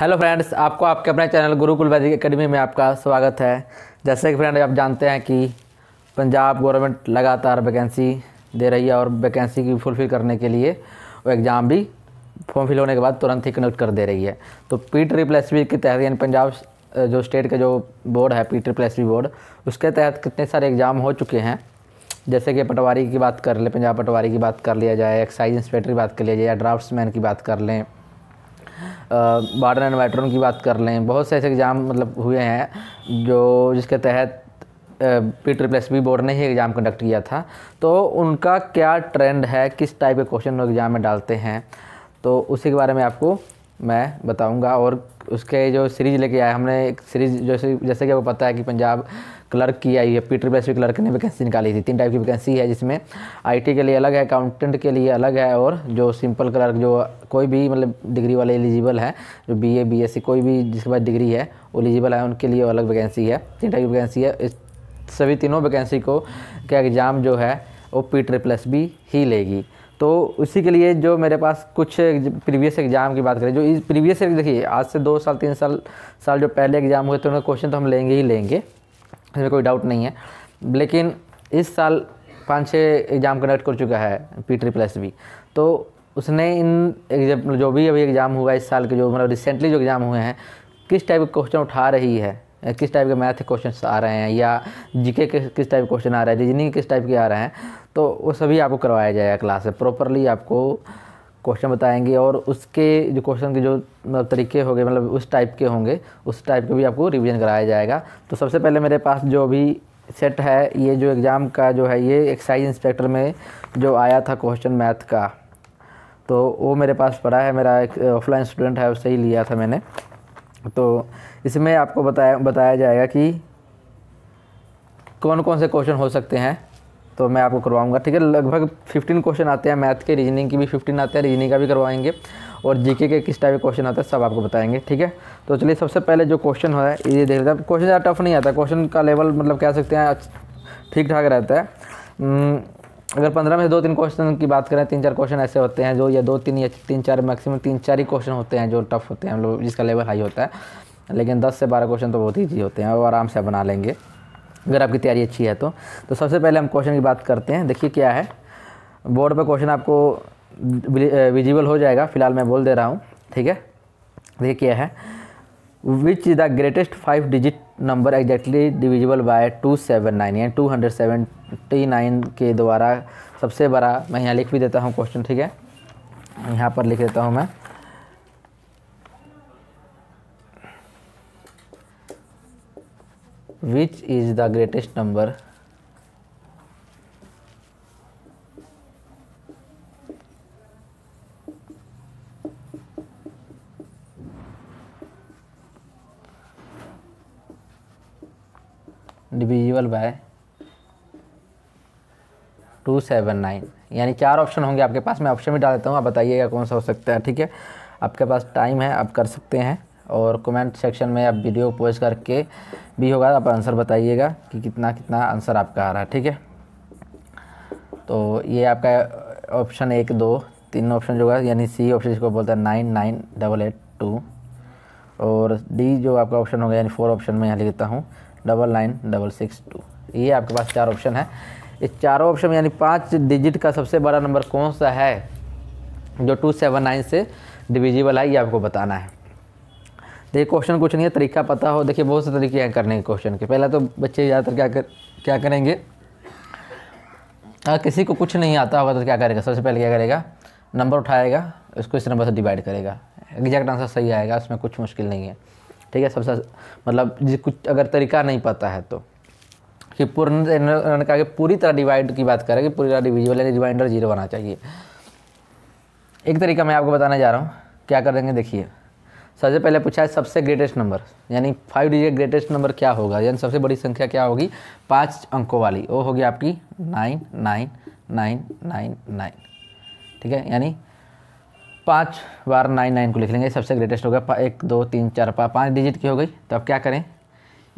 hello friends आपको आपके अपने चैनल गुरुकुल वैदिक एकेडमी में आपका स्वागत है जैसे कि फ्रेंड आप जानते हैं कि पंजाब गवर्नमेंट लगातार वैकेंसी दे रही है और वैकेंसी की फुलफ़िल करने के लिए वो एग्ज़ाम भी फॉर्म फिल होने के बाद तुरंत ही कनेक्ट कर दे रही है तो पी ट्रिपल एस के तहत यानी पंजाब जो स्टेट का जो बोर्ड है पी ट्रिपल एस बोर्ड उसके तहत कितने सारे एग्ज़ाम हो चुके हैं जैसे कि पटवारी की बात कर लें पंजाब पटवारी की बात कर लिया जाए एक्साइज इंस्पेक्टर की बात कर लिया जाए या ड्राफ्ट्समैन की बात कर लें बार्डन एंड वेटरन की बात कर लें बहुत से ऐसे एग्ज़ाम मतलब हुए हैं जो जिसके तहत P triple S B board ने ही एग्ज़ाम कंडक्ट किया था तो उनका क्या ट्रेंड है किस टाइप के क्वेश्चन वो एग्ज़ाम में डालते हैं तो उसी के बारे में आपको मैं बताऊंगा और उसके जो सीरीज़ लेके आए हमने एक सीरीज़ जैसे जैसे कि आपको पता है कि पंजाब क्लर्क की आई है पीटर प्लस भी क्लर्क ने वैकेंसी निकाली थी तीन टाइप की वैकेंसी है जिसमें आईटी के लिए अलग है अकाउंटेंट के लिए अलग है और जो सिंपल क्लर्क जो कोई भी मतलब डिग्री वाले एलिजिबल है जो बीए बीएससी कोई भी जिसके पास डिग्री है एलिजिबल है उनके लिए अलग वैकेंसी है तीन टाइप की वैकेंसी है इस सभी तीनों वैकेंसी को के एग्ज़ाम जो है वो पी प्लस भी ही लेगी तो उसी के लिए जो मेरे पास कुछ प्रीवियस एग्ज़ाम की बात करें जो इस प्रीवियस देखिए आज से दो साल तीन साल साल जो पहले एग्ज़ाम हुए थे उनका क्वेश्चन तो हम लेंगे ही लेंगे इसमें कोई डाउट नहीं है लेकिन इस साल पाँच छः एग्ज़ाम कंडक्ट कर चुका है पी ट्री प्लस भी तो उसने इन एग्जाम जो भी अभी एग्ज़ाम हुआ इस साल के जो मतलब रिसेंटली जो एग्ज़ाम हुए हैं किस टाइप के क्वेश्चन उठा रही है किस टाइप के मैथ के क्वेश्चन आ रहे हैं या जीके के किस टाइप के क्वेश्चन आ रहे हैं रीजनिंग किस टाइप के आ रहे हैं तो वो सभी आपको करवाया जाएगा क्लास में प्रॉपरली आपको क्वेश्चन बताएंगे और उसके जो क्वेश्चन के जो मतलब तरीके होंगे मतलब उस टाइप के होंगे उस टाइप के भी आपको रिवीजन कराया जाएगा तो सबसे पहले मेरे पास जो भी सेट है ये जो एग्ज़ाम का जो है ये एक्साइज इंस्पेक्टर में जो आया था क्वेश्चन मैथ का तो वो मेरे पास पड़ा है मेरा एक ऑफलाइन स्टूडेंट है उससे ही लिया था मैंने तो इसमें आपको बताया बताया जाएगा कि कौन कौन से क्वेश्चन हो सकते हैं तो मैं आपको करवाऊंगा ठीक है लगभग फिफ्टीन क्वेश्चन आते हैं मैथ के रीजनिंग की भी फिफ्टीन आते हैं रीजनिंग का भी करवाएंगे और जीके के किस टाइप के क्वेश्चन आते हैं सब आपको बताएंगे ठीक है तो चलिए सबसे पहले जो क्वेश्चन है ये देख लेते हैं क्वेश्चन ज़्यादा टफ नहीं आता क्वेश्चन का लेवल मतलब कह सकते हैं ठीक ठाक रहता है हम्म, अगर पंद्रह में से दो तीन क्वेश्चन की बात करें तीन चार क्वेश्चन ऐसे होते हैं जो या दो तीन या तीन चार मैक्सिमम तीन चार ही क्वेश्चन होते हैं जो टफ होते हैं हम लोग जिसका लेवल हाई होता है लेकिन दस से बारह क्वेश्चन तो बहुत ईजी होते हैं और आराम से बना लेंगे अगर आपकी तैयारी अच्छी है तो तो सबसे पहले हम क्वेश्चन की बात करते हैं देखिए क्या है बोर्ड पर क्वेश्चन आपको विजिबल हो जाएगा फिलहाल मैं बोल दे रहा हूँ ठीक है देखिए क्या है which is the greatest five digit number exactly divisible by two seven nine यानी टू हंड्रेड सेवेंटी नाइन के द्वारा सबसे बड़ा मैं यहाँ लिख भी देता हूँ क्वेश्चन ठीक है यहाँ पर लिख देता हूँ मैं which is the greatest number divisible by two seven nine यानी चार ऑप्शन होंगे आपके पास मैं ऑप्शन भी डाल देता हूँ आप बताइएगा कौन सा हो सकता है ठीक है आपके पास टाइम है आप कर सकते हैं और कमेंट सेक्शन में आप वीडियो पोस्ट करके भी होगा आप आंसर बताइएगा कि कितना कितना आंसर आपका आ रहा है ठीक है तो ये आपका ऑप्शन एक दो तीन ऑप्शन जो होगा यानी सी ऑप्शन जिसको बोलते हैं nine nine double eight two और डी जो आपका ऑप्शन होगा यानी फोर ऑप्शन में यहाँ लिखता हूँ double nine double six two ये आपके पास चार ऑप्शन है इस चारों ऑप्शन में यानी पाँच डिजिट का सबसे बड़ा नंबर कौन सा है जो टू सेवन नाइन से डिविजिबल है ये आपको बताना है देखिए क्वेश्चन कुछ नहीं है तरीका पता हो देखिए बहुत से तरीके हैं करने के क्वेश्चन के पहला तो बच्चे ज़्यादातर क्या कर क्या करेंगे अगर हाँ, किसी को कुछ नहीं आता होगा तो क्या करेगा सबसे पहले क्या करेगा नंबर उठाएगा उसको इस नंबर से डिवाइड करेगा एग्जैक्ट आंसर सही आएगा उसमें कुछ मुश्किल नहीं है ठीक है सबसे मतलब कुछ अगर तरीका नहीं पता है तो कि पूर्ण कहा कि पूरी तरह डिवाइड की बात करें कि पूरी तरह डिविजल यानी रिमाइंडर जीरो होना चाहिए एक तरीका मैं आपको बताने जा रहा हूँ क्या कर देंगे देखिए सबसे पहले पूछा है सबसे ग्रेटेस्ट नंबर यानी फाइव डिजिट ग्रेटेस्ट नंबर क्या होगा यानी सबसे बड़ी संख्या क्या होगी पाँच अंकों वाली वो होगी आपकी nine nine nine nine nine ठीक है यानी पाँच बार नाइन नाइन को लिख लेंगे सबसे ग्रेटेस्ट होगा एक दो तीन चार पाँच पाँच डिजिट की हो गई तो अब क्या करें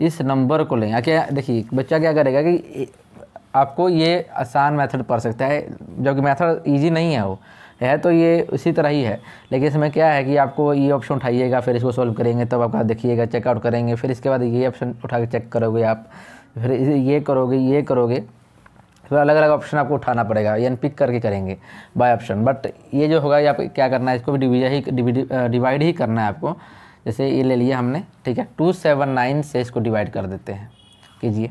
इस नंबर को लें क्या देखिए बच्चा क्या करेगा कि आपको ये आसान मेथड पढ़ सकता है जबकि मेथड इजी नहीं है वो है तो ये उसी तरह ही है लेकिन इसमें क्या है कि आपको ये ऑप्शन उठाइएगा फिर इसको सॉल्व करेंगे तब आपका देखिएगा चेकआउट करेंगे फिर इसके बाद ये ऑप्शन उठा के चेक करोगे आप फिर ये करोगे ये करोगे फिर अलग अलग ऑप्शन आपको उठाना पड़ेगा यानी पिक करके करेंगे बाय ऑप्शन बट ये जो होगा ये आप क्या करना है इसको भी डिवीजन ही डिवाइड ही करना है आपको जैसे ये ले लिया हमने ठीक है टू सेवन नाइन से इसको डिवाइड कर देते हैं कीजिए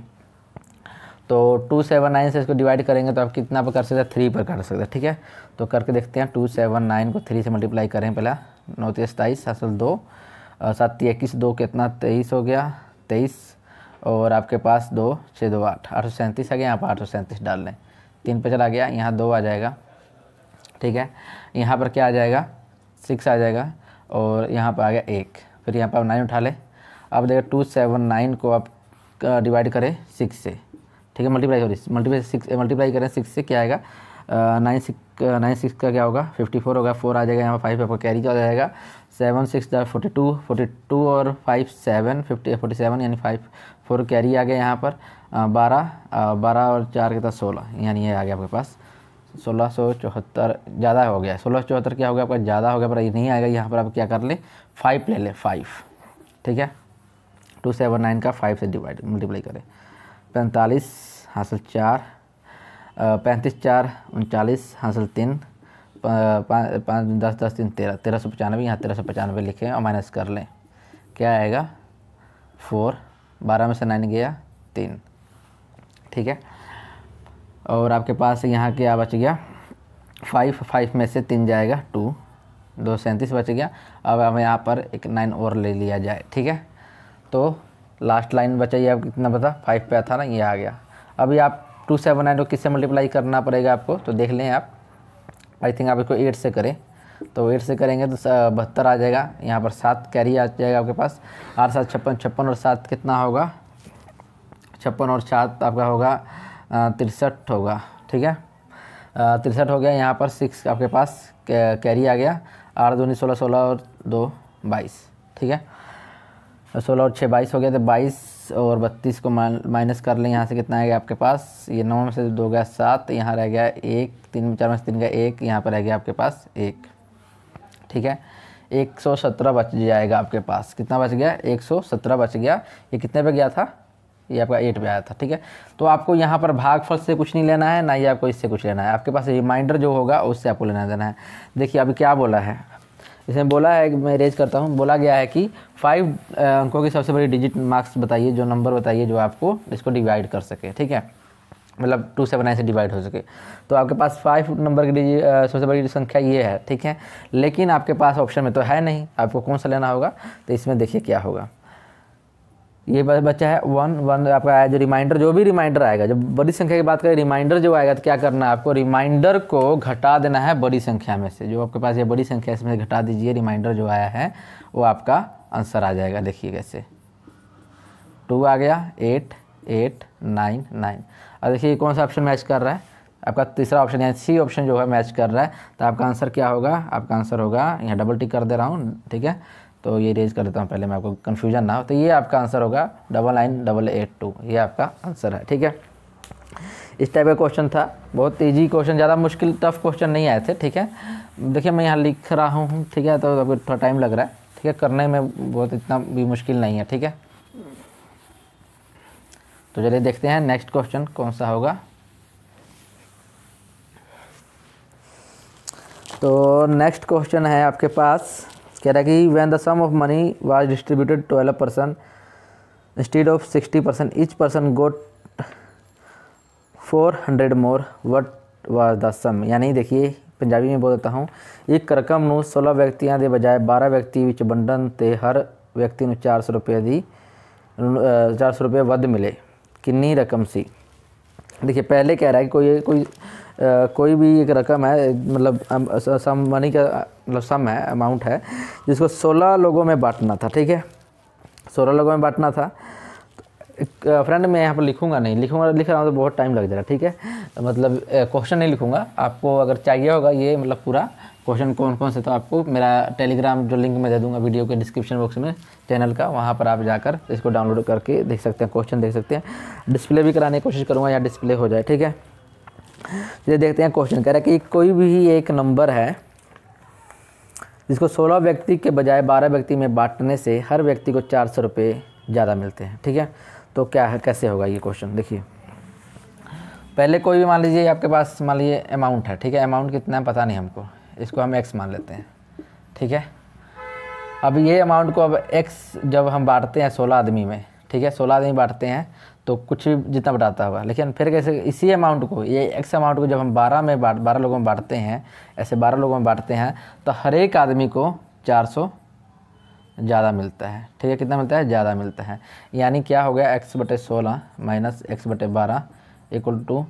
तो टू सेवन नाइन से इसको डिवाइड करेंगे तो आप कितना पर कर सकते हैं थ्री पर कर सकते हैं ठीक है तो करके देखते हैं टू सेवन नाइन को थ्री से मल्टीप्लाई करें पहला नौ तीस सताईस असल दो सात इक्कीस दो कितना तेईस हो गया तेईस और आपके पास दो छः दो आठ आठ सौ सैंतीस आ गया यहाँ पर आठ सौ सैंतीस डाल लें तीन पे चला गया यहाँ दो आ जाएगा ठीक है यहाँ पर क्या आ जाएगा सिक्स आ जाएगा और यहाँ पर आ गया एक फिर यहाँ पर आप नाइन उठा लें आप देखें टू सेवन नाइन को आप डिवाइड करें सिक्स से ठीक है multiply sorry multiply six multiply करें सिक्स से क्या आएगा नाइन सिक्स नाइन सिक्स का क्या होगा फिफ्टी फोर होगा फोर आ जाएगा यहाँ पर फाइव आपका कैरी का हो जाएगा सेवन सिक्स जार फोर्टी टू फोर्टी टू और five seven fifty forty seven यानी फाइव फोर कैरी आ गया यहाँ पर बारह बारह और चार के साथ सोलह यानी ये आ गया आपके पास सोलह सौ चौहत्तर ज़्यादा हो गया सोलह सौ चौहत्तर क्या हो गया आपका ज़्यादा हो गया पर नहीं आएगा यहाँ पर आप क्या कर लें फाइव ले लें फाइव ठीक है टू सेवन नाइन का फाइव से डिवाइड मल्टीप्लाई करें पैंतालीस हासिल चार पैंतीस चार उनचालीस हासिल तीन पाँच दस दस तीन तेरह तेरह सौ पचानवे यहाँ तेरह सौ पचानवे लिखें और माइनस कर लें क्या आएगा फोर बारह में से नाइन गया तीन ठीक है और आपके पास यहाँ क्या बच गया फाइव फाइव में से तीन जाएगा टू दो सैंतीस बच गया अब हमें यहाँ पर एक नाइन और ले लिया जाए ठीक है तो लास्ट लाइन बचाइए आप कितना बता फाइव पे था ना ये आ गया अभी आप टू सेवन नाइन को किससे मल्टीप्लाई करना पड़ेगा आपको तो देख लें आप आई थिंक आप इसको एट से करें तो एट से करेंगे तो बहत्तर आ जाएगा यहाँ पर सात कैरी आ जाएगा आपके पास आठ सात छप्पन छप्पन और सात कितना होगा छप्पन और सात आपका होगा तिरसठ होगा ठीक है तिरसठ हो गया यहाँ पर सिक्स आपके पास कैरी आ गया आठ दूनी सोलह सोलह और दो बाईस ठीक है सोलह और छः बाईस हो गया तो बाईस और बत्तीस को माइनस कर लें यहाँ से कितना आएगा आपके पास ये नौ में से दो गया सात यहाँ रह गया एक तीन में चार में से तीन गया एक यहाँ पर रह गया आपके पास एक ठीक है एक सौ सत्रह बच जाएगा आपके पास कितना बच गया एक सौ सत्रह बच गया ये कितने पे गया था ये आपका एट पे आया था ठीक है तो आपको यहाँ पर भागफल से कुछ नहीं लेना है ना ही आपको इससे कुछ लेना है आपके पास रिमाइंडर जो होगा उससे आपको लेना देना है देखिए अभी क्या बोला है इसमें बोला है मैं रेज करता हूँ बोला गया है कि फाइव अंकों की सबसे बड़ी डिजिट मार्क्स बताइए जो नंबर बताइए जो आपको इसको डिवाइड कर सके ठीक है मतलब टू सेवन नाइन से डिवाइड हो सके तो आपके पास फाइव नंबर की डिजिट सबसे बड़ी संख्या ये है ठीक है लेकिन आपके पास ऑप्शन में तो है नहीं आपको कौन सा लेना होगा तो इसमें देखिए क्या होगा ये बच्चा है वन वन आपका आया जो रिमाइंडर जो भी रिमाइंडर आएगा जब बड़ी संख्या की बात करें रिमाइंडर जो आएगा तो क्या करना है आपको रिमाइंडर को घटा देना है बड़ी संख्या में से जो आपके पास ये बड़ी संख्या इसमें घटा दीजिए रिमाइंडर जो आया है वो आपका आंसर आ जाएगा देखिए कैसे टू आ गया एट एट नाइन नाइन और देखिए कौन सा ऑप्शन मैच कर रहा है आपका तीसरा ऑप्शन यानी सी ऑप्शन जो है मैच कर रहा है तो आपका आंसर क्या होगा आपका आंसर होगा यहाँ डबल टिक कर दे रहा हूँ ठीक है तो ये रेज कर देता हूँ पहले मैं आपको कन्फ्यूजन ना हो तो ये आपका आंसर होगा double nine double eight two ये आपका आंसर है ठीक है इस टाइप का क्वेश्चन था बहुत ईजी क्वेश्चन ज़्यादा मुश्किल टफ क्वेश्चन नहीं आए थे ठीक है देखिए मैं यहाँ लिख रहा हूँ ठीक है तो अभी थोड़ा टाइम लग रहा है ठीक है करने में बहुत इतना भी मुश्किल नहीं है ठीक है तो चलिए देखते हैं नेक्स्ट क्वेश्चन कौन सा होगा तो नेक्स्ट क्वेश्चन है आपके पास कह रहा है कि when the sum of money was distributed twelve percent instead of sixty percent each person got four hundred more what was the ਸਮ ਯਾਨੀ ਦੇਖिए ਪੰਜਾਬੀ ਵਿੱਚ ਬੋਲਦਾ ਹਾਂ ਇੱਕ ਰਕਮ ਨੂੰ 16 ਵਿਅਕਤੀਆਂ ਦੇ ਬਜਾਏ 12 ਵਿਅਕਤੀ ਵਿੱਚ ਵੰਡਣ ਤੇ ਹਰ ਵਿਅਕਤੀ ਨੂੰ 400 ਰੁਪਏ ਦੀ 400 ਰੁਪਏ ਵੱਧ ਮਿਲੇ ਕਿੰਨੀ ਰਕਮ ਸੀ देखिए पहले कह रहा है कि कोई कोई आ, कोई भी एक रकम है मतलब सम मनी का मतलब सम है अमाउंट है जिसको सोलह लोगों में बांटना था ठीक है सोलह लोगों में बांटना था फ्रेंड मैं यहाँ पर लिखूँगा नहीं लिखूँगा लिख रहा हूँ तो बहुत टाइम लग जाएगा ठीक है मतलब क्वेश्चन नहीं लिखूँगा आपको अगर चाहिए होगा ये मतलब पूरा क्वेश्चन कौन कौन से तो आपको मेरा टेलीग्राम जो लिंक मैं दे दूंगा वीडियो के डिस्क्रिप्शन बॉक्स में चैनल का वहाँ पर आप जाकर इसको डाउनलोड करके देख सकते हैं क्वेश्चन देख सकते हैं डिस्प्ले भी कराने की कोशिश करूँगा या डिस्प्ले हो जाए ठीक है ये देखते हैं क्वेश्चन कह रहा है कि कोई भी एक नंबर है जिसको 16 व्यक्ति के बजाय 12 व्यक्ति में बांटने से हर व्यक्ति को चार सौ रुपये ज़्यादा मिलते हैं ठीक है तो क्या है कैसे होगा ये क्वेश्चन देखिए पहले कोई भी मान लीजिए आपके पास मान लीजिए अमाउंट है ठीक है अमाउंट कितना है पता नहीं हमको इसको हम एक्स मान लेते हैं ठीक है अब ये अमाउंट को अब एक्स जब हम बांटते हैं सोलह आदमी में ठीक है सोलह आदमी बांटते हैं तो कुछ भी जितना बढ़ाता होगा लेकिन फिर कैसे इसी अमाउंट को ये एक्स अमाउंट को जब हम बारह में बांट बारह लोगों में बांटते हैं ऐसे बारह लोगों में बांटते हैं तो हर एक आदमी को चार सौ ज़्यादा मिलता है ठीक है कितना मिलता है ज़्यादा मिलता है यानी क्या हो गया एक्स बटे सोलह माइनस एक्स बटे बारह इक्वल टू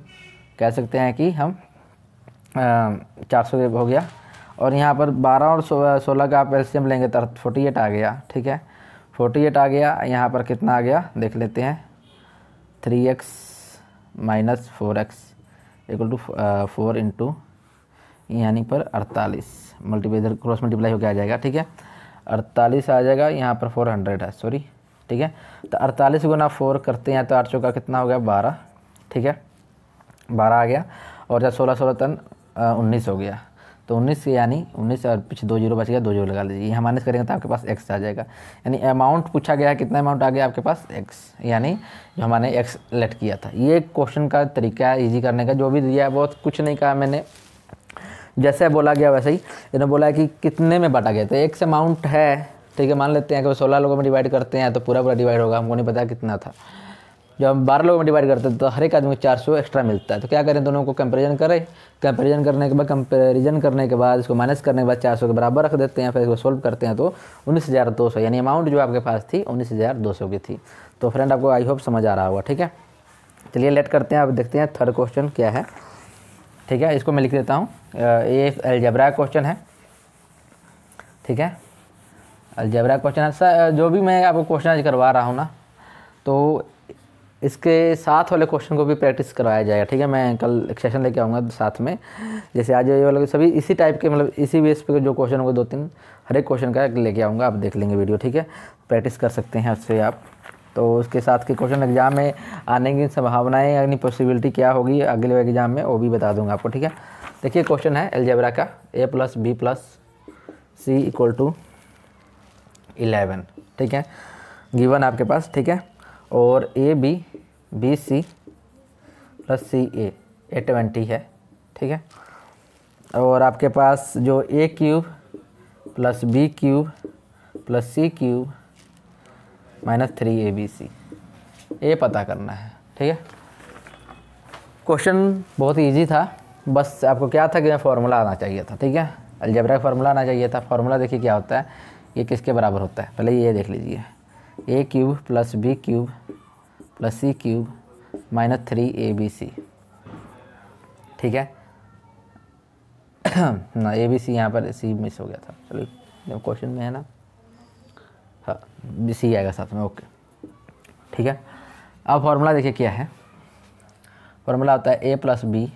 कह सकते हैं कि हम चार सौ हो गया और यहाँ पर बारह और सोलह का आप एल्शियम लेंगे तो फोर्टी एट आ गया ठीक है फोर्टी एट आ गया यहाँ पर कितना आ गया देख लेते हैं three X minus four X equal to four into यानी पर अड़तालीस मल्टीप्लाई इधर क्रॉस मल्टीप्लाई होकर आ जाएगा ठीक है अड़तालीस आ जाएगा यहाँ पर फोर हंड्रेड है सॉरी ठीक है तो अड़तालीस गुना फोर करते हैं तो आठ चौका कितना हो गया बारह ठीक है बारह आ गया और जब सोलह सोलह तन उन्नीस हो गया तो उन्नीस यानी उन्नीस और पीछे दो जीरो बच गया दो जीरो लगा लीजिए यहाँ माइनस करेंगे तो आपके पास एक्स आ जाएगा यानी अमाउंट पूछा गया कितना अमाउंट आ गया आपके पास एक्स यानी जो हमारे एक्स लेट किया था ये क्वेश्चन का तरीका है ईजी करने का जो भी दिया है बहुत कुछ नहीं कहा मैंने जैसे बोला गया वैसे ही इन्होंने बोला है कि कितने में बांटा गया तो एक्स अमाउंट है ठीक है मान लेते हैं कि सोलह लोगों में डिवाइड करते हैं तो पूरा पूरा डिवाइड होगा हमको नहीं पता कितना था जब हम बारह लोगों में डिवाइड करते हैं तो हर एक आदमी को चार सौ एक्स्ट्रा मिलता है तो क्या करें दोनों को कंपेरिजन करें कंपेरिजन करने के बाद कंपेरिजन करने के बाद इसको माइनस करने के बाद चार सौ के बराबर रख देते हैं फिर इसको सोल्व करते हैं तो उन्नीस हज़ार दो सौ यानी अमाउंट जो आपके पास थी उन्नीस हज़ार दो सौ की थी तो फ्रेंड आपको आई होप समझ आ रहा होगा ठीक है चलिए लेट करते हैं आप देखते हैं थर्ड क्वेश्चन क्या है ठीक है इसको मैं लिख देता हूँ ये अल्जबरा क्वेश्चन है ठीक है अल्जबरा क्वेश्चन है सर जो भी मैं आपको क्वेश्चन आज करवा रहा हूँ ना तो इसके साथ वाले क्वेश्चन को भी प्रैक्टिस करवाया जाएगा ठीक है मैं कल एक सेशन लेके आऊँगा साथ में जैसे आज ये वाले सभी इसी टाइप के मतलब इसी बेस पर जो क्वेश्चन होंगे दो तीन हर एक क्वेश्चन का लेके आऊँगा आप देख लेंगे वीडियो ठीक है प्रैक्टिस कर सकते हैं उससे आप तो उसके साथ के क्वेश्चन एग्जाम में आने की संभावनाएँ यानी पॉसिबिलिटी क्या होगी अगले एग्जाम में वो भी बता दूँगा आपको ठीक है देखिए क्वेश्चन है एलजेबरा का A plus B plus C equal to eleven ठीक है गिवन आपके पास ठीक है और ए B B C plus C A A twenty है ठीक है और आपके पास जो A cube plus B cube plus C cube minus three A B C A पता करना है ठीक है क्वेश्चन बहुत इजी था बस आपको क्या था कि फार्मूला आना चाहिए था ठीक है अलजबरा का फार्मूला आना चाहिए था फार्मूला देखिए क्या होता है ये किसके बराबर होता है पहले ये देख लीजिए A cube plus B cube plus C cube minus three A B C ठीक है ना ए बी सी यहाँ पर सी मिस हो गया था चलो जब क्वेश्चन में है ना हाँ बी सी आएगा साथ में ओके ठीक है अब फॉर्मूला देखिए क्या है फॉर्मूला होता है ए प्लस बी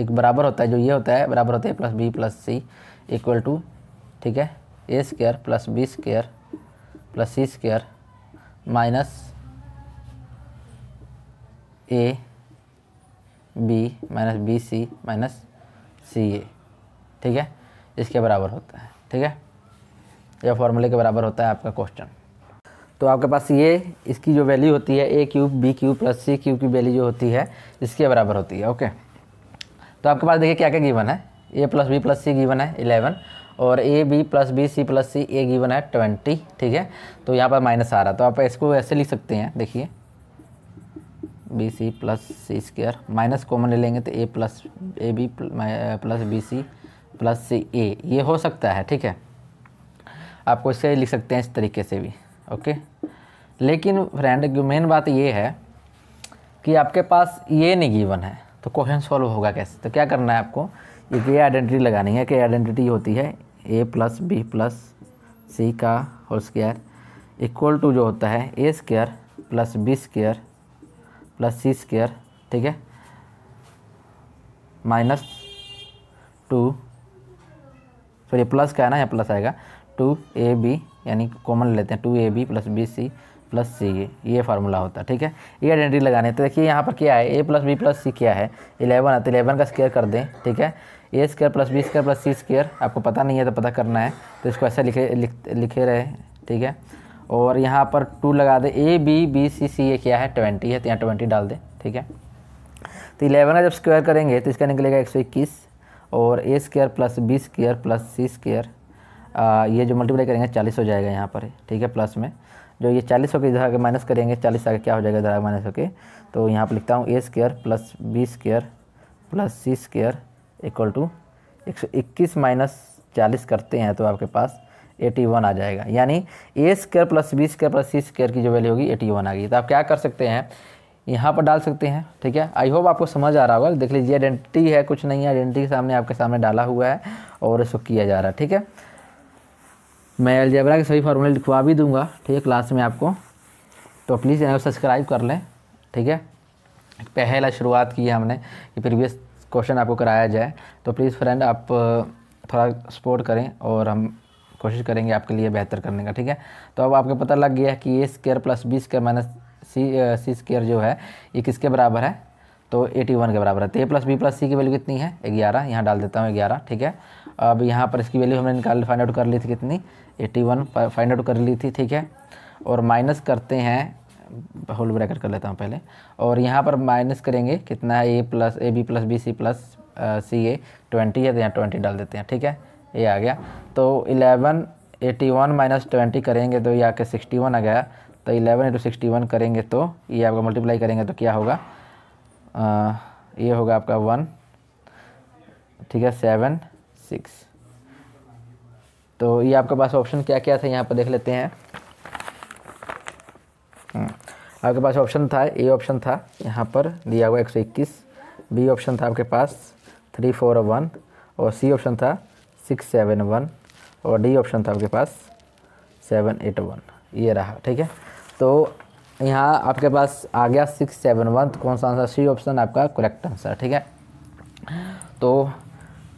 एक बराबर होता है जो ये होता है बराबर होता है ए plus B plus C equal to ठीक है A square plus B square plus C square minus A B minus B C minus C A ठीक है इसके बराबर होता है ठीक है यह फॉर्मूले के बराबर होता है आपका क्वेश्चन तो आपके पास ये इसकी जो वैल्यू होती है a cube b cube plus C cube की वैल्यू जो होती है इसके बराबर होती है ओके तो आपके पास देखिए क्या क्या गिवन है ए plus B plus c given है इलेवन और ए b plus b C plus C a given है ट्वेंटी ठीक है तो यहाँ पर माइनस आ रहा है तो आप इसको ऐसे लिख सकते हैं देखिए बी सी प्लस सी स्क्र माइनस कॉमन ले लेंगे तो a plus a b plus b C plus C a ये हो सकता है ठीक है आपको इसे लिख सकते हैं इस तरीके से भी ओके लेकिन फ्रेंड मेन बात ये है कि आपके पास ये नहीं गिवन है तो क्वेश्चन सॉल्व होगा कैसे तो क्या करना है आपको ये आइडेंटिटी लगानी है कि आइडेंटिटी होती है ए प्लस बी प्लस सी का होल स्क्वायर इक्वल टू जो होता है a square plus b square plus c square ठीक है माइनस टू सॉरी प्लस का है ना यहाँ प्लस आएगा टू ए बी यानी कॉमन लेते हैं two a b plus b C plus C a ये फार्मूला होता है ठीक है ये आइडेंटिटी लगाने तो देखिए यहाँ पर क्या है ए प्लस बी प्लस सी क्या है इलेवन है तो इलेवन का स्केयर कर दें ठीक है a square plus b square plus c square आपको पता नहीं है तो पता करना है तो इसको ऐसा लिखे लिख लिखे रहे ठीक है और यहाँ पर टू लगा दे ए बी बी सी सी ये क्या है ट्वेंटी है तो यहाँ ट्वेंटी डाल दे ठीक है तो इलेवन का जब स्क्वायर करेंगे तो इसका निकलेगा एक सौ इक्कीस और a square plus B square plus C square ये जो मल्टीप्लाई करेंगे चालीस हो जाएगा यहाँ पर ठीक है प्लस में जो ये चालीस होकर इधर आगे माइनस करेंगे चालीस आगे क्या हो जाएगा इधर आगे माइनस होकर तो यहाँ पर लिखता हूँ a square plus B square plus C square equal to एक सौ इक्कीस माइनस चालीस करते हैं तो आपके पास एटी वन आ जाएगा यानी a square plus B square plus C square की जो वैल्यू होगी एटी वन आ गई तो आप क्या कर सकते हैं यहाँ पर डाल सकते हैं ठीक है आई होप आपको समझ आ रहा होगा देख लीजिए आइडेंटिटी है कुछ नहीं है आइडेंटिटी के सामने आपके सामने डाला हुआ है और इसको किया जा रहा है ठीक है मैं अलजेबरा के सभी फार्मूले लिखवा भी दूंगा ठीक है क्लास में आपको तो प्लीज़ चैनल सब्सक्राइब कर लें ठीक है पहला शुरुआत की है हमने कि प्रीवियस क्वेश्चन आपको कराया जाए तो प्लीज़ फ्रेंड आप थोड़ा सपोर्ट करें और हम कोशिश करेंगे आपके लिए बेहतर करने का ठीक है तो अब आपको पता लग गया है कि a square plus b square minus c c square जो है ये किसके बराबर है तो एटी वन के बराबर है तो a plus B plus c की वैल्यू कितनी है ग्यारह यहाँ डाल देता हूँ ग्यारह ठीक है अब यहाँ पर इसकी वैल्यू हमने निकाल फाइंड आउट कर ली थी कितनी एटी वन फाइंड आउट कर ली थी ठीक है और माइनस करते हैं होल ब्रैकेट कर लेता हूँ पहले और यहाँ पर माइनस करेंगे कितना है ए plus a b plus b C plus C a twenty है तो यहाँ ट्वेंटी डाल देते हैं ठीक है ये आ गया तो eleven eighty one minus twenty करेंगे तो ये आके सिक्सटी वन आ गया तो इलेवन इंटू सिक्सटी वन करेंगे तो ये आपका मल्टीप्लाई करेंगे तो क्या होगा आ, ये होगा आपका वन ठीक है सेवन सिक्स तो ये आपके पास ऑप्शन क्या क्या था यहाँ पर देख लेते हैं हम्म, आपके पास ऑप्शन था ए ऑप्शन था यहाँ पर दिया हुआ एक सौ इक्कीस बी ऑप्शन था आपके पास थ्री फोर वन और सी ऑप्शन था सिक्स सेवन वन और डी ऑप्शन था आपके पास सेवन एट वन ये रहा ठीक है तो यहाँ आपके पास आ गया सिक्स सेवन वन तो कौन सा आंसर सी ऑप्शन आपका करेक्ट आंसर ठीक है तो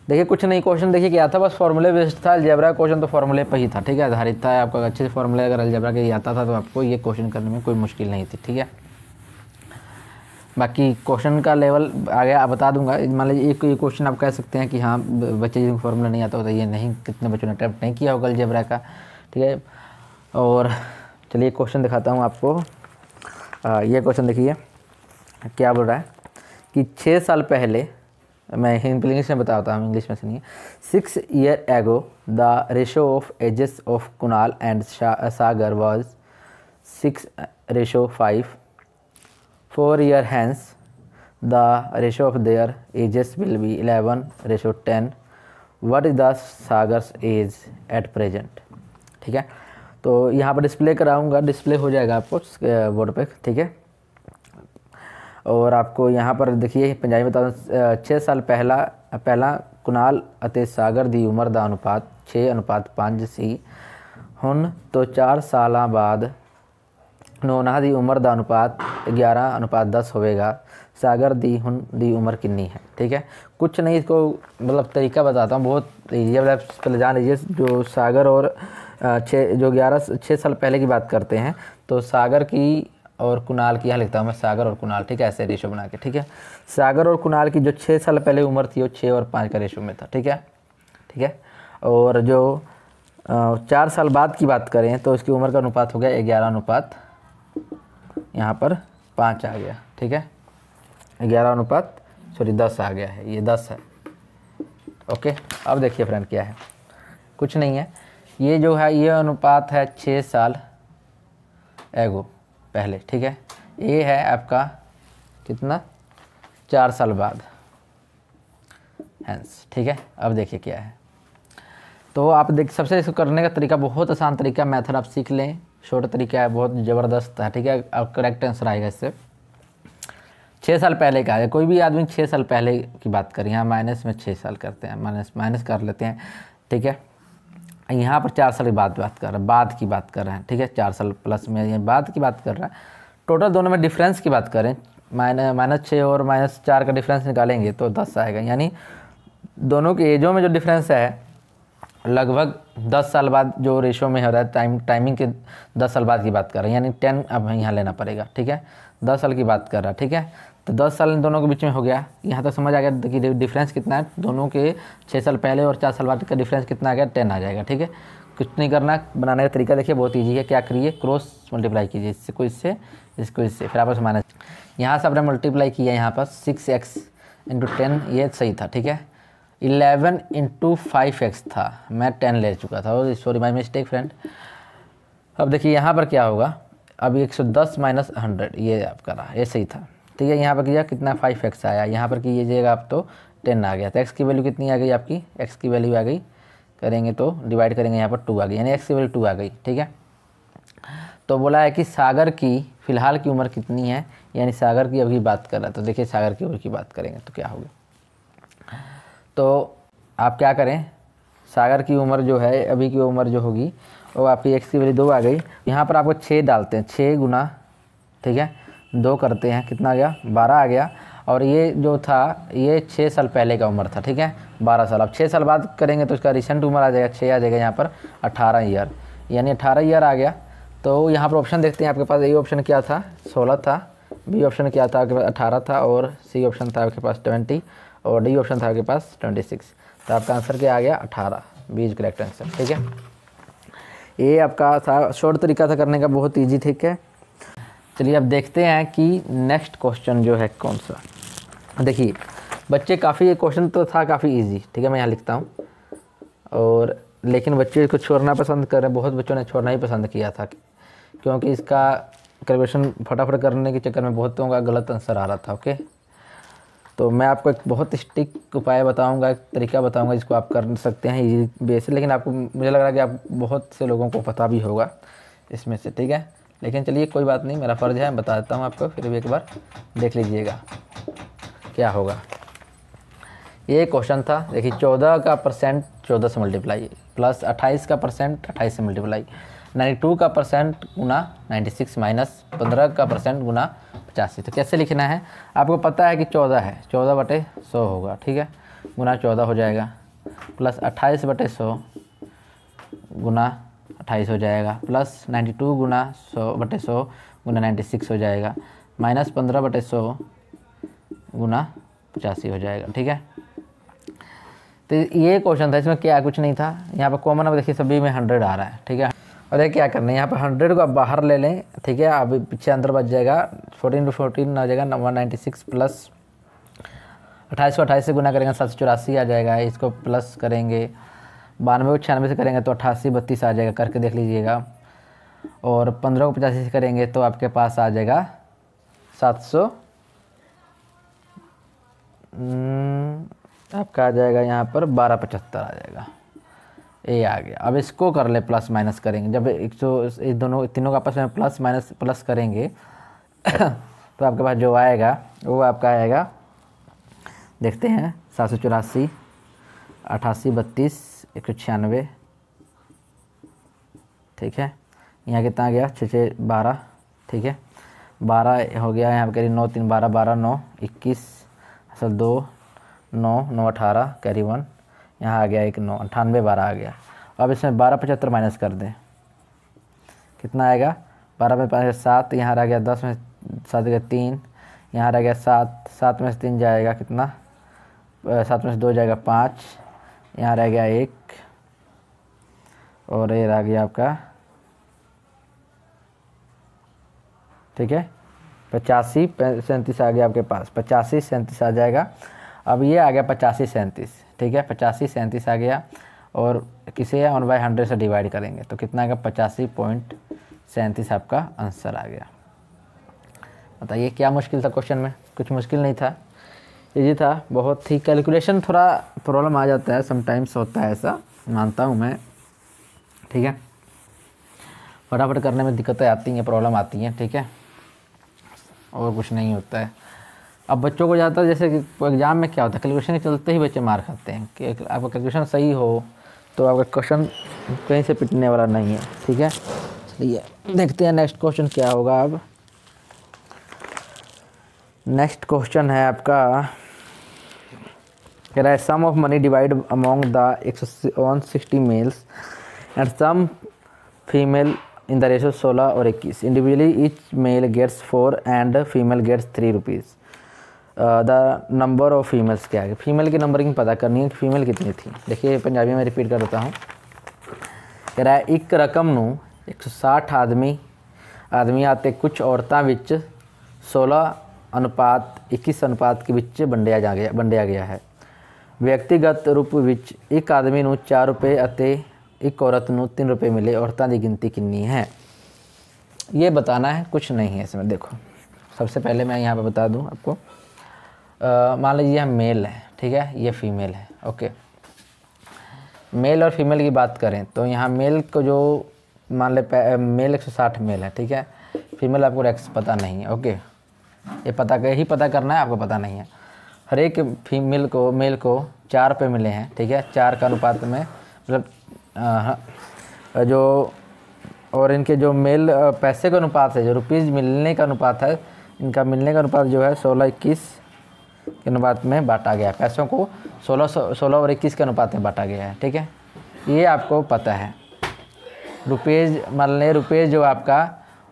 देखिए कुछ नहीं क्वेश्चन देखिए क्या था बस फॉर्मूले बेस्ड था अलजेबरा क्वेश्चन तो फॉर्मूले पर ही था ठीक है आधारित था आपका अच्छे से फॉर्मूले अगर अलजेबरा के आता था तो आपको ये क्वेश्चन करने में कोई मुश्किल नहीं थी ठीक है बाकी क्वेश्चन का लेवल आगे आप बता दूंगा मान लीजिए एक ये क्वेश्चन आप कह सकते हैं कि हाँ बच्चे जिनको फॉर्मूला नहीं आता होता ये नहीं कितने बच्चों ने अटैम्प्ट नहीं किया होगा अलजेबरा का ठीक है और चलिए क्वेश्चन दिखाता हूँ आपको आ, ये क्वेश्चन देखिए क्या बोल रहा है कि छः साल पहले मैं इंग्लिश में बताता हूँ इंग्लिश में सुनिए six year ago the ratio of ages of Kunal and Sagar was six ratio five four year hence the ratio of their ages will be eleven ratio ten what is the Sagar's age at present ठीक है तो यहाँ पर display कराऊँगा display हो जाएगा आपको board पे ठीक है और आपको यहाँ पर देखिए पंजाबी बता दें छः साल पहला पहला कुणाल सागर की उम्र का अनुपात छः अनुपात पाँच सी हूँ तो चार साल बाद नोना दी उम्र का अनुपात ग्यारह अनुपात दस होगा सागर दी हन दी उम्र किन्नी है ठीक है कुछ नहीं इसको मतलब तरीका बताता हूँ बहुत ईजी मतलब पहले जान लीजिए जो सागर और छः जो ग्यारह छः साल पहले की बात करते हैं तो सागर की और कुणाल की यहाँ लिखता हूँ मैं सागर और कुणाल ठीक है ऐसे रेशो बना के ठीक है सागर और कुणाल की जो छः साल पहले उम्र थी वो छः और पाँच का रेशो में था ठीक है ठीक है और जो चार साल बाद की बात करें तो उसकी उम्र का अनुपात हो गया ग्यारह अनुपात यहाँ पर पाँच आ गया ठीक है ग्यारह अनुपात सॉरी दस आ गया है ये दस है ओके अब देखिए फ्रेंड क्या है कुछ नहीं है ये जो है ये अनुपात है छः साल एगो पहले ठीक है ये है आपका कितना चार साल बाद हैंस ठीक है अब देखिए क्या है तो आप देख सबसे इसको करने का तरीका बहुत आसान तरीका मेथड आप सीख लें शॉर्ट तरीका है बहुत ज़बरदस्त है ठीक है और करेक्ट आंसर आएगा इससे छः साल पहले का है कोई भी आदमी छः साल पहले की बात करें यहाँ माइनस में छः साल करते हैं माइनस माइनस कर लेते हैं ठीक है यहाँ पर चार साल की बात बात कर रहे हैं बाद की बात कर रहे हैं ठीक है चार साल प्लस में ये बाद की बात कर रहे हैं टोटल दोनों में डिफरेंस की बात करें माइनस माइनस छः और माइनस चार का डिफरेंस निकालेंगे तो दस आएगा यानी दोनों के एजों में जो डिफरेंस है लगभग दस साल बाद जो रेशो में हो रहा है टाइम टाइमिंग के दस साल बाद की बात कर रहे हैं यानी टेन अब यहाँ लेना पड़ेगा ठीक है दस साल की बात कर रहा है ठीक है तो दस साल दोनों के बीच में हो गया यहाँ तक तो समझ आ गया कि डिफरेंस कितना है दोनों के छः साल पहले और चार साल बाद का डिफरेंस कितना आ गया टेन आ जाएगा ठीक है कुछ नहीं करना बनाने का तरीका देखिए बहुत ईजी है क्या करिए क्रॉस मल्टीप्लाई कीजिए इससे को इससे इसको इससे फिर आपस माइनस यहाँ से आपने मल्टीप्लाई किया यहाँ पर सिक्स एक्स इंटू टेन ये सही था ठीक है इलेवन इंटू फाइव एक्स था मैं टेन ले चुका था सॉरी माई मिस्टेक फ्रेंड अब देखिए यहाँ पर क्या होगा अब एक सौ दस माइनस हंड्रेड ये आपका रहा ऐसे ही था ठीक है यहाँ पर किया कितना फाइव एक्स आया यहाँ पर कीजिएगा आप तो टेन आ गया तो एक्स की वैल्यू कितनी आ गई आपकी एक्स की वैल्यू आ गई करेंगे तो डिवाइड करेंगे यहाँ पर टू आ गई यानी एक्स की वैल्यू टू आ गई ठीक है तो बोला है कि सागर की फ़िलहाल की उम्र कितनी है यानी सागर की अभी बात कर रहा है तो देखिए सागर की उम्र की बात करेंगे तो क्या होगी तो आप क्या करें सागर की उम्र जो है अभी की उम्र जो होगी वो आपकी एक्स की वैल्यू दो आ गई यहाँ पर आपको छः डालते हैं छः गुना ठीक है दो करते हैं कितना आ गया बारह आ गया और ये जो था ये छः साल पहले का उम्र था ठीक है बारह साल अब छः साल बाद करेंगे तो उसका रिसेंट उम्र आ जाएगा छः आ जाएगा यहाँ पर अठारह ईयर यानी अठारह ईयर आ गया तो यहाँ पर ऑप्शन देखते हैं आपके पास ए ऑप्शन क्या था सोलह था बी ऑप्शन क्या था आपके पास अठारह था और सी ऑप्शन था आपके पास ट्वेंटी और डी ऑप्शन था आपके पास ट्वेंटी सिक्स तो आपका आंसर क्या आ गया अठारह बीज करेक्ट आंसर ठीक है ये आपका शॉर्ट तरीका था करने का बहुत ईजी ठीक है चलिए अब देखते हैं कि नेक्स्ट क्वेश्चन जो है कौन सा देखिए बच्चे काफ़ी ये क्वेश्चन तो था काफ़ी इजी ठीक है मैं यहाँ लिखता हूँ और लेकिन बच्चे इसको छोड़ना पसंद कर रहे हैं बहुत बच्चों ने छोड़ना ही पसंद किया था क्योंकि इसका करेवेशन फटाफट करने के चक्कर में बहुतों का गलत आंसर आ रहा था ओके तो मैं आपको एक बहुत स्टिक उपाय बताऊंगा एक तरीका बताऊंगा जिसको आप कर सकते हैं इजी बेस लेकिन आपको मुझे लग रहा है कि आप बहुत से लोगों को पता भी होगा इसमें से ठीक है लेकिन चलिए कोई बात नहीं मेरा फ़र्ज़ है बता देता हूँ आपको फिर भी एक बार देख लीजिएगा क्या होगा ये क्वेश्चन था देखिए चौदह का परसेंट चौदह से मल्टीप्लाई प्लस अट्ठाईस का परसेंट अट्ठाईस से मल्टीप्लाई नाइन्टी टू का परसेंट गुना नाइन्टी सिक्स माइनस पंद्रह का परसेंट गुना पचासी तो कैसे लिखना है आपको पता है कि चौदह है चौदह बटे सौ होगा ठीक है गुना चौदह हो जाएगा प्लस अट्ठाईस बटे सौ गुना अट्ठाईस हो जाएगा प्लस नाइन्टी टू गुना सौ बटे सौ गुना नाइन्टी सिक्स हो जाएगा माइनस पंद्रह बटे सौ गुना पचासी हो जाएगा ठीक है तो ये क्वेश्चन था इसमें क्या कुछ नहीं था यहाँ पर कॉमन अब देखिए सभी में हंड्रेड आ रहा है ठीक है अरे क्या करना है यहाँ पर हंड्रेड को आप बाहर ले लें ठीक है अभी पीछे अंदर बच जाएगा फोर्टीन टू फोर्टीन आ जाएगा वन नाइन्टी सिक्स प्लस अट्ठाईस को अट्ठाईस से गुना करेंगे सात सौ चौरासी आ जाएगा इसको प्लस करेंगे बानवे को छियानवे से करेंगे तो अट्ठासी बत्तीस आ जाएगा करके देख लीजिएगा और पंद्रह को पचासी से करेंगे तो आपके पास आ जाएगा सात सौ हम्म, आपका आ जाएगा यहाँ पर बारह पचहत्तर आ जाएगा ए आ गया अब इसको कर ले प्लस माइनस करेंगे जब एक सौ तो इस दोनों तीनों का आपस में प्लस माइनस प्लस करेंगे तो आपके पास जो आएगा वो आपका आएगा देखते हैं सात सौ चौरासी अठासी बत्तीस एक सौ छियानवे ठीक है यहाँ कितना गया छः छः बारह ठीक है बारह हो गया यहाँ पर करीब नौ तीन बारह बारह नौ इक्कीस असल दो नौ नौ अठारह कैरी वन यहाँ आ गया एक नौ अंठानवे बारह आ गया अब इसमें बारह पचहत्तर माइनस कर दें कितना आएगा बारह में पाँच सात यहाँ रह गया दस में सात गया तीन यहाँ रह गया सात सात में से तीन जाएगा कितना सात में से दो जाएगा पाँच यहाँ रह गया एक और ये रह गया आपका ठीक है पचासी सैंतीस आ गया आपके पास पचासी सैंतीस आ जाएगा अब ये आ गया पचासी सैंतीस ठीक है पचासी सैंतीस आ गया और किसे वन बाई हंड्रेड से डिवाइड करेंगे तो कितना आएगा पचासी पॉइंट सैंतीस आपका आंसर आ गया बताइए क्या मुश्किल था क्वेश्चन में कुछ मुश्किल नहीं था जी था बहुत ही कैलकुलेशन थोड़ा प्रॉब्लम आ जाता है समटाइम्स होता है ऐसा मानता हूँ मैं ठीक है फटाफट करने में दिक्कतें आती हैं प्रॉब्लम आती हैं ठीक है और कुछ नहीं होता है अब बच्चों को ज़्यादातर जैसे एग्ज़ाम में क्या होता है कैलकुलेशन के चलते ही बच्चे मार खाते हैं कि आपका कैलकुलेशन सही हो तो आपका क्वेश्चन कहीं से पिटने वाला नहीं है ठीक है चलिए देखते हैं नेक्स्ट क्वेश्चन क्या होगा अब नेक्स्ट क्वेश्चन है आपका कह रहा है sum of money divide among the एक सौ one sixty males and some female in the ratio सोलह और इक्कीस individually each male gets four and female gets three rupees the number of females क्या है फीमेल की नंबरिंग पता करनी है कि फीमेल कितनी थी देखिए पंजाबी में रिपीट कर देता हूँ कह रहा है एक रकम न एक सौ साठ आदमी आदमी आते कुछ औरतों बच्च सोलह अनुपात इक्कीस अनुपात के बीच वंडिया जा गया वंडिया गया है व्यक्तिगत रूप में एक आदमी चार रुपये एक औरत तीन रुपये मिले औरतों की गिनती किन्नी है ये बताना है कुछ नहीं है इसमें देखो सबसे पहले मैं यहाँ पर बता दूँ आपको मान लीजिए हम मेल है ठीक है ये फीमेल है ओके मेल और फीमेल की बात करें तो यहाँ मेल को जो मान ले मेल 160 मेल है ठीक है फीमेल आपको रेक्स पता नहीं है ओके ये पता ही पता करना है आपको पता नहीं है हर एक फीमेल को मेल को चार पे मिले हैं ठीक है चार का अनुपात में मतलब जो और इनके जो मेल पैसे का अनुपात है जो रुपीज़ मिलने का अनुपात है इनका मिलने का अनुपात जो है सोलह इक्कीस के अनुपात में बांटा गया पैसों को सोलह सोलह और इक्कीस के अनुपात में बांटा गया है ठीक है ये आपको पता है रुपेज मान लें रुपये जो आपका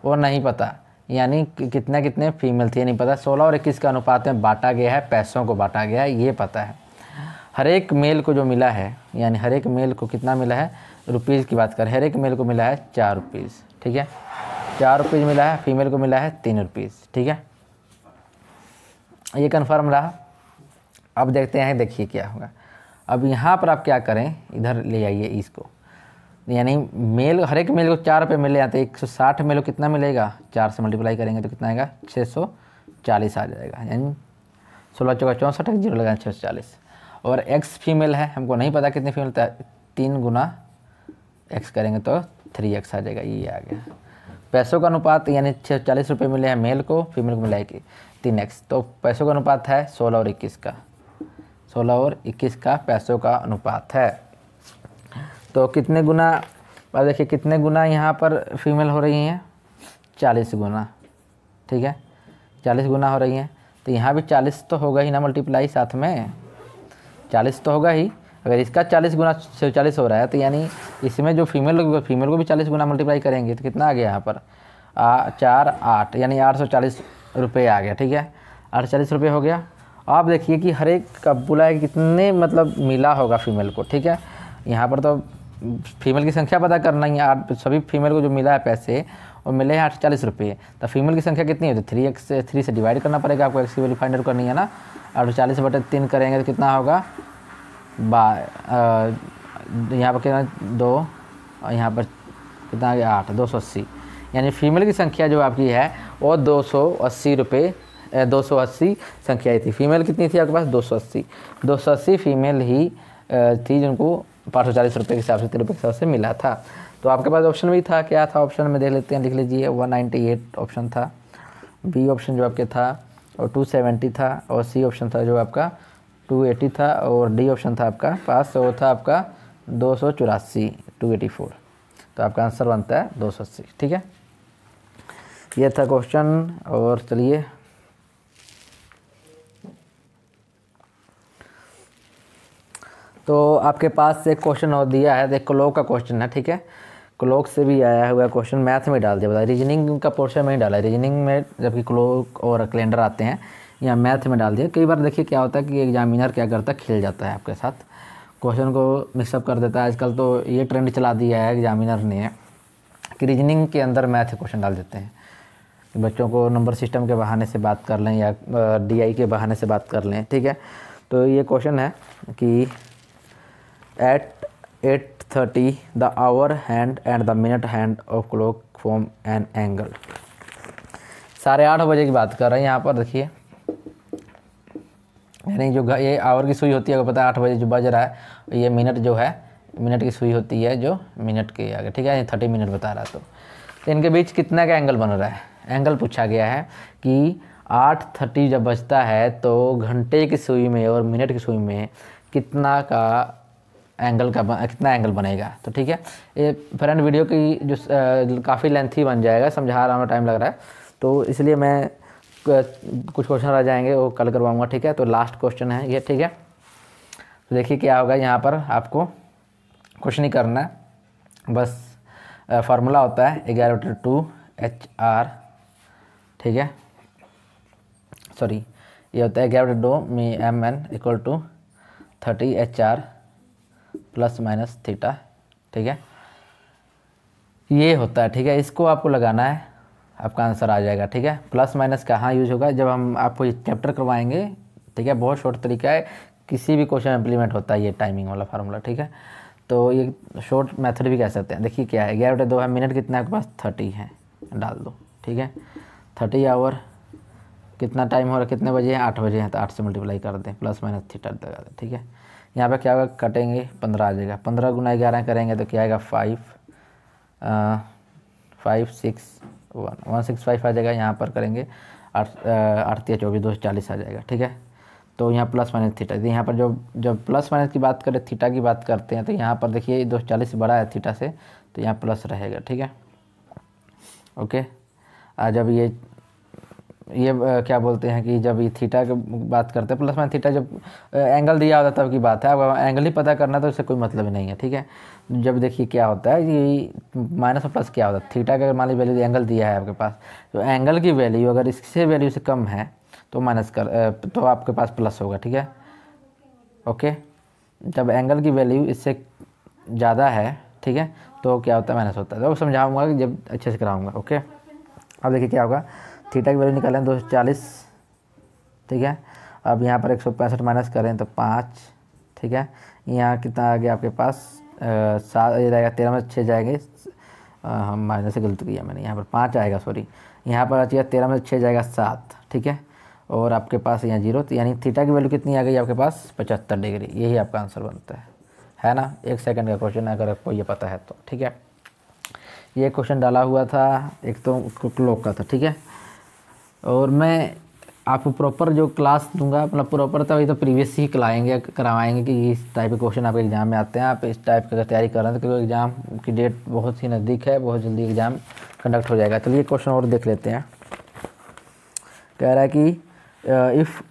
वो नहीं पता यानी कितने कितने फीमेल थी नहीं पता सोलह और इक्कीस के अनुपात में बांटा गया है पैसों को बांटा गया है ये पता है हर एक मेल को जो मिला है यानी हर एक मेल को कितना मिला है रुपीज़ की बात करें हर एक मेल को मिला है चार रुपीज़ ठीक है चार रुपीज़ मिला है फीमेल को मिला है तीन रुपीज़ ठीक है ये कन्फर्म रहा अब देखते हैं देखिए क्या होगा अब यहाँ पर आप क्या करें इधर ले आइए इसको यानी मेल हर एक मेल को चार रुपये मिले आते एक सौ साठ मेल को कितना मिलेगा चार से मल्टीप्लाई करेंगे तो कितना आएगा छः सौ चालीस आ जाएगा यानी सोलह चौका चौंसठ जीरो लगाए छः सौ चालीस और एक्स फीमेल है हमको नहीं पता कितनी फीमेल तीन गुना एक्स करेंगे तो थ्री एक्स आ जाएगा ये आ गया पैसों का अनुपात यानी छः चालीस रुपये मिले हैं मेल को फीमेल को मिलाएगी तीन एक्स तो पैसों का अनुपात है सोलह और इक्कीस का सोलह और इक्कीस का पैसों का अनुपात है तो कितने गुना अब देखिए कितने गुना यहाँ पर फीमेल हो रही हैं चालीस गुना ठीक है चालीस गुना हो रही हैं तो यहाँ भी चालीस तो होगा ही ना मल्टीप्लाई साथ में चालीस तो होगा ही अगर इसका चालीस गुना चालीस हो रहा है तो यानी इसमें जो फीमेल लोग फीमेल को भी चालीस गुना मल्टीप्लाई करेंगे तो कितना आ गया यहाँ पर आ, चार आठ यानी आठ सौ चालीस रुपये आ गया ठीक है अड़चालीस रुपये हो गया आप देखिए कि हर एक का बुलाए कितने मतलब मिला होगा फीमेल को ठीक है यहाँ पर तो फीमेल की संख्या पता करना ही आठ सभी फीमेल को जो मिला है पैसे वो मिले हैं आठ चालीस रुपये तो फीमेल की संख्या कितनी होती है थ्री एक्स से थ्री से डिवाइड करना पड़ेगा आपको एक्स की वैल्यू फाइंड आउट करनी है ना आठ चालीस बटे तीन करेंगे तो कितना होगा बा यहाँ पर कितना दो और यहाँ पर कितना आठ दो सौ अस्सी यानी फीमेल की संख्या जो आपकी है वो दो सौ अस्सी रुपये दो सौ अस्सी संख्या थी फीमेल कितनी थी आपके पास दो सौ अस्सी दो सौ अस्सी फीमेल ही थी जिनको पाँच सौ चालीस रुपये के हिसाब से तीन रुपये के हिसाब से मिला था तो आपके पास ऑप्शन भी था क्या था ऑप्शन में देख लेते हैं लिख लीजिए वन नाइन्टी एट ऑप्शन था बी ऑप्शन जो आपके था और टू सेवेंटी था और सी ऑप्शन था जो आपका टू एटी था और डी ऑप्शन था आपका पास वो था आपका दो सौ चौरासी टू एटी फोर तो आपका आंसर बनता है दो सौ अस्सी ठीक है ये था क्वेश्चन और चलिए तो आपके पास एक क्वेश्चन और दिया है एक क्लोक का क्वेश्चन है ठीक है क्लोक से भी आया हुआ क्वेश्चन मैथ में डाल दिया बताया रीजनिंग का पोर्शन में ही डाला है रीजनिंग में जबकि क्लोक और कैलेंडर आते हैं या मैथ में डाल दिया कई बार देखिए क्या होता है कि एग्जामिनर क्या करता है खेल जाता है आपके साथ क्वेश्चन को मिक्सअप कर देता है आजकल तो ये ट्रेंड चला दिया है एग्जामिनर ने कि रीजनिंग के अंदर मैथ क्वेश्चन डाल देते हैं बच्चों को नंबर सिस्टम के बहाने से बात कर लें या डीआई के बहाने से बात कर लें ठीक है तो ये क्वेश्चन है कि at eight thirty the hour hand and the minute hand of clock form an angle साढ़े आठ बजे की बात कर रहे हैं यहाँ पर देखिए यानी जो ये आवर की सुई होती है आपको पता है आठ बजे जो बज रहा है ये मिनट जो है मिनट की सुई होती है जो मिनट के आगे ठीक है थर्टी मिनट बता रहा है तो इनके बीच कितना का एंगल बन रहा है एंगल पूछा गया है कि आठ थर्टी जब बजता है तो घंटे की सुई में और मिनट की सुई में कितना का एंगल का कितना एंगल बनेगा तो ठीक है ये फ्रेंड वीडियो की जो काफ़ी लेंथी बन जाएगा समझा रहा हूँ टाइम लग रहा है तो इसलिए मैं कुछ क्वेश्चन आ जाएंगे वो कल करवाऊँगा ठीक है तो लास्ट क्वेश्चन है ये ठीक है तो देखिए क्या होगा यहाँ पर आपको कुछ नहीं करना बस फार्मूला होता है ग्यारह टू एच आर ठीक है सॉरी ये होता है गैप डो मी M N equal to thirty H R plus minus theta ठीक है ये होता है ठीक है इसको आपको लगाना है आपका आंसर आ जाएगा ठीक है प्लस माइनस कहाँ यूज होगा जब हम आपको ये चैप्टर करवाएंगे ठीक है बहुत शॉर्ट तरीका है किसी भी क्वेश्चन में इम्प्लीमेंट होता है ये टाइमिंग वाला फार्मूला ठीक है तो ये शॉर्ट मेथड भी कह सकते हैं देखिए क्या है ग्यारह बटे दो है मिनट कितना आपके पास थर्टी है डाल दो ठीक है थर्टी आवर कितना टाइम हो रहा है कितने बजे हैं आठ बजे हैं तो आठ से मल्टीप्लाई कर दें प्लस माइनस थीटर लगा दें ठीक है यहाँ पे क्या होगा कटेंगे पंद्रह आ जाएगा पंद्रह गुना ग्यारह करेंगे तो क्या आएगा five five six one one six five आ जाएगा यहाँ पर करेंगे आठ अड़तीस चौबीस दो सौ चालीस आ जाएगा ठीक है तो यहाँ प्लस माइनस थीटा यदि यहाँ पर जो जब प्लस माइनस की बात करें थीटा की बात करते हैं तो यहाँ पर देखिए दो सौ चालीस बड़ा है थीटा से तो यहाँ प्लस रहेगा ठीक है ओके जब ये ये क्या बोलते हैं कि जब ये थीटा की बात करते हैं प्लस मैं थीटा जब एंगल दिया होता है तब की बात है अब एंगल ही पता करना तो इससे कोई मतलब ही नहीं है ठीक है जब देखिए क्या होता है कि माइनस और प्लस क्या होता है थीटा का अगर मान ली वैल्यू एंगल दिया है आपके पास तो एंगल की वैल्यू अगर इससे वैल्यू से कम है तो माइनस कर तो आपके पास प्लस होगा ठीक है ओके जब एंगल की वैल्यू इससे ज़्यादा है ठीक है तो क्या होता है माइनस होता है तो समझाऊँगा जब अच्छे से कराऊँगा ओके अब देखिए क्या होगा थीटा की वैल्यू निकालें दो ठीक है अब यहाँ पर एक सौ पैंसठ माइनस करें तो पाँच ठीक है यहाँ कितना आ गया आपके पास सात ये जाएगा तेरह में छः जाएंगे हम माइनस से गलती किया मैंने यहाँ पर पाँच आएगा सॉरी यहाँ पर आ जाएगा तेरह में छः जाएगा सात ठीक है और आपके पास यहाँ जीरो तो यानी थीटा की वैल्यू कितनी आ गई आपके पास पचहत्तर डिग्री यही आपका आंसर बनता है है ना एक सेकंड का क्वेश्चन है अगर आपको ये पता है तो ठीक है ये क्वेश्चन डाला हुआ था एक तो क्लोक का था ठीक है और मैं आपको प्रॉपर जो क्लास दूंगा मतलब प्रॉपर तभी तो प्रीवियस तो ही कराएंगे करवाएंगे कि इस टाइप के क्वेश्चन आपके एग्ज़ाम में आते हैं आप इस टाइप की अगर तैयारी कर रहे हैं तो क्योंकि एग्ज़ाम की डेट बहुत ही नज़दीक है बहुत जल्दी एग्ज़ाम कंडक्ट हो जाएगा चलिए क्वेश्चन और देख लेते हैं कह रहा है कि इफ़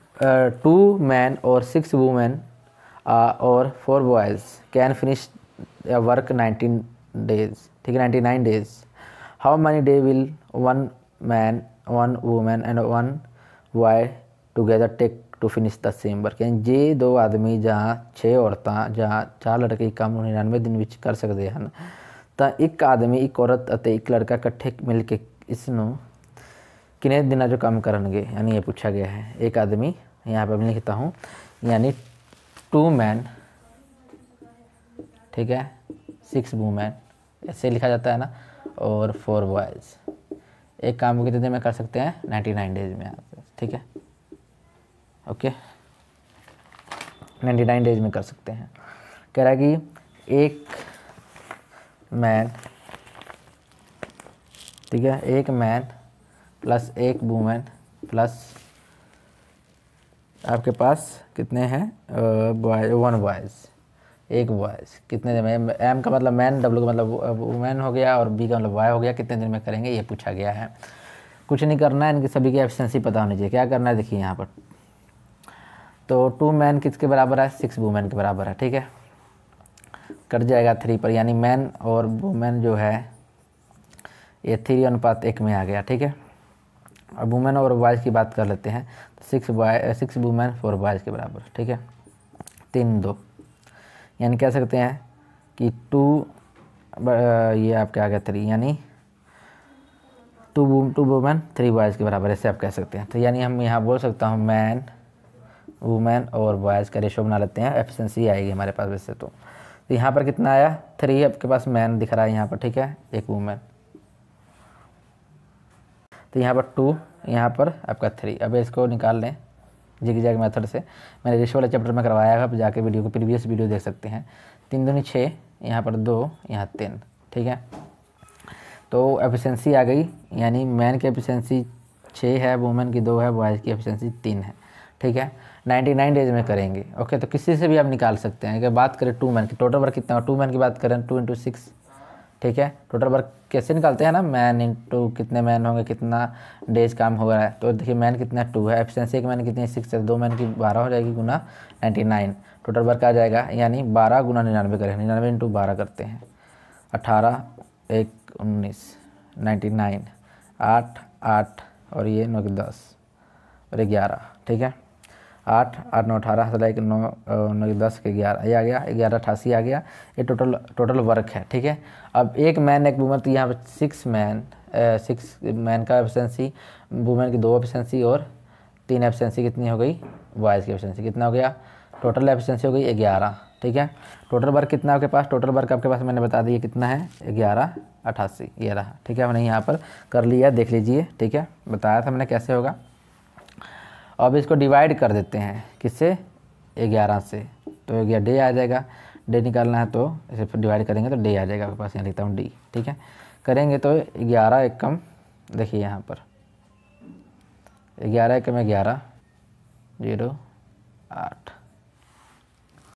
टू मैन और सिक्स वूमेन और four boys can finish work nineteen days ठीक है ninety nine days how many day will one man one women and one Y together take to finish the same work यानी जे दो आदमी ज छे औरत चार लड़के काम निन्यानवे दिन विच कर सकते हैं तो एक आदमी एक औरत एक लड़का इकट्ठे मिल के इसनों किने दिन जो काम करे यानी ये पूछा गया है एक आदमी यहाँ पर लिखता हूँ यानी टू मैन ठीक है सिक्स वूमैन ऐसे लिखा जाता है ना और फोर बॉयज़ एक काम कितने दिन में कर सकते हैं नाइन्टी नाइन डेज में आप ठीक है ओके नाइन्टी नाइन डेज में कर सकते हैं कह रहा है कि एक मैन ठीक है एक मैन प्लस एक वूमेन प्लस आपके पास कितने हैं बॉय वन बॉयज़ एक बॉयज़ कितने दिन में एम का मतलब मैन डब्ल्यू का मतलब वुमेन हो गया और बी का मतलब वाई हो गया कितने दिन में करेंगे ये पूछा गया है कुछ नहीं करना है इनकी सभी की एफिशिएंसी पता होनी चाहिए क्या करना है देखिए यहाँ पर तो टू मैन किसके बराबर है सिक्स वुमेन के बराबर है ठीक है कट जाएगा थ्री पर यानी मैन और वुमेन जो है ये थ्री अनुपात एक में आ गया ठीक है और वुमेन और बॉयज़ की बात कर लेते हैं तो six boy six women four boys के बराबर ठीक है तीन दो यानी कह सकते हैं कि टू ये आप क्या कहते थ्री यानी टू वूम टू वूमेन थ्री बॉयज़ के बराबर ऐसे आप कह सकते हैं तो यानी हम यहाँ बोल सकता हूँ मैन वूमेन और बॉयज़ का रेशो बना लेते हैं एफिशेंसी आएगी हमारे पास वैसे तो तो यहाँ पर कितना आया थ्री आपके पास मैन दिख रहा है यहाँ पर ठीक है एक वूमेन तो यहाँ पर टू यहाँ पर आपका थ्री अब इसको निकाल लें जिग जैग मेथड से मैंने रेशो वाले चैप्टर में करवाया है आप जाके वीडियो को प्रीवियस वीडियो देख सकते हैं तीन दूनी छः यहाँ पर दो यहाँ तीन ठीक है तो एफिशिएंसी आ गई यानी मैन की एफिशिएंसी छः है वुमेन की दो है बॉयज़ की एफिशिएंसी तीन है ठीक है नाइन्टी नाइन डेज में करेंगे ओके तो किसी से भी आप निकाल सकते हैं अगर बात करें टू मैन की टोटल वर्क कितना टू मैन की बात करें टू इंटू सिक्स ठीक है टोटल वर्क कैसे निकालते हैं ना मैन इंटू कितने मैन होंगे कितना डेज काम हो रहा है तो देखिए मैन कितना टू है एफिशिएंसी एक मैन कितनी सिक्स है दो मैन की बारह हो जाएगी गुना नाइन्टी नाइन टोटल वर्क आ जाएगा यानी बारह गुना निन्यानवे करें निन्यानवे इंटू बारह करते हैं अठारह एक उन्नीस नाइन्टी नाइन आठ आठ और ये नौ दस और ग्यारह ठीक है आठ आठ नौ अठारह सत्रह एक नौ नौ दस के ग्यारह ये आ गया ग्यारह अठासी आ गया ये टोटल टोटल वर्क है ठीक है अब एक मैन एक वुमेन तो यहाँ पर सिक्स मैन सिक्स मैन का एफिशेंसी वुमेन की दो एफिशेंसी और तीन एफिशेंसी कितनी हो गई बॉयज़ की एफिशेंसी कितना हो गया टोटल एफिशेंसी हो गई ग्यारह ठीक है टोटल वर्क कितना आपके पास टोटल वर्क आपके पास मैंने बता दिया कितना है ग्यारह अट्ठासी ये रहा ठीक है हमने यहाँ पर कर लिया देख लीजिए ठीक है बताया था मैंने कैसे होगा तो अब इसको डिवाइड कर देते हैं किससे ग्यारह से तो ग्यारह डे आ जाएगा डे निकालना है तो इसे डिवाइड करेंगे तो डे आ जाएगा आपके पास यहाँ लिखता हूँ डी ठीक है करेंगे तो ग्यारह एक कम देखिए यहाँ पर ग्यारह एकम ग्यारह जीरो आठ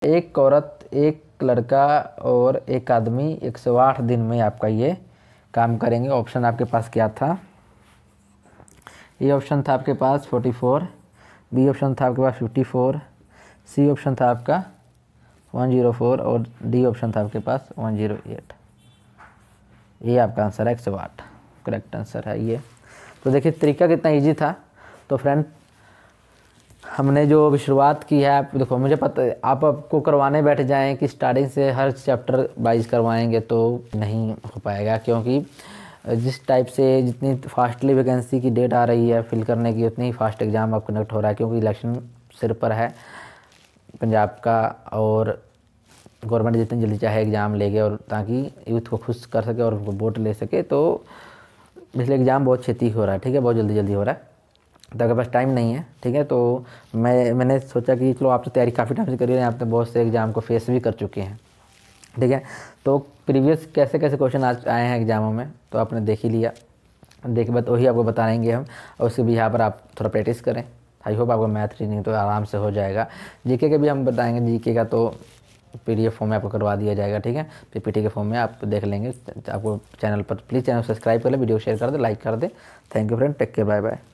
एक औरत एक लड़का और एक आदमी 108 दिन में आपका ये काम करेंगे ऑप्शन आपके पास क्या था ये ऑप्शन था आपके पास 44 बी ऑप्शन था आपके पास फिफ्टी फोर सी ऑप्शन था आपका वन जीरो फोर और डी ऑप्शन था आपके पास वन जीरो एट ये आपका आंसर है एक सौ आठ करेक्ट आंसर है ये तो देखिए तरीका कितना ईजी था तो फ्रेंड हमने जो अभी शुरुआत की है आप देखो मुझे पता आप आपको करवाने बैठ जाएं कि स्टार्टिंग से हर चैप्टर वाइज करवाएंगे तो नहीं हो पाएगा क्योंकि जिस टाइप से जितनी फास्टली वैकेंसी की डेट आ रही है फिल करने की उतनी ही फास्ट एग्ज़ाम अब कंडक्ट हो रहा है क्योंकि इलेक्शन सिर पर है पंजाब का और गवर्नमेंट जितनी जल्दी चाहे एग्ज़ाम ले गए और ताकि यूथ को खुश कर सके और उनको वोट ले सके तो इसलिए एग्ज़ाम बहुत क्षति हो रहा है ठीक है बहुत जल्दी जल्दी हो रहा है तो अगर पास टाइम नहीं है ठीक है तो मैं मैंने सोचा कि चलो आप तो तैयारी काफ़ी टाइम से करी है आपने बहुत से एग्ज़ाम को फेस भी कर चुके हैं ठीक है तो प्रीवियस कैसे कैसे क्वेश्चन आज आए हैं एग्जामों में तो आपने देख ही लिया देख बाद वही आपको बताएंगे हम और उसके भी यहाँ पर आप थोड़ा प्रैक्टिस करें आई होप आपका मैथ रीडिंग तो आराम से हो जाएगा जीके के भी हम बताएंगे जीके का तो पी एफ फॉर्म में आपको करवा दिया जाएगा ठीक है पी टी के फॉर्म में आप देख लेंगे आपको चैनल पर प्लीज़ चैनल सब्सक्राइब कर लें वीडियो शेयर कर दें लाइक कर दें thank you friend take care bye bye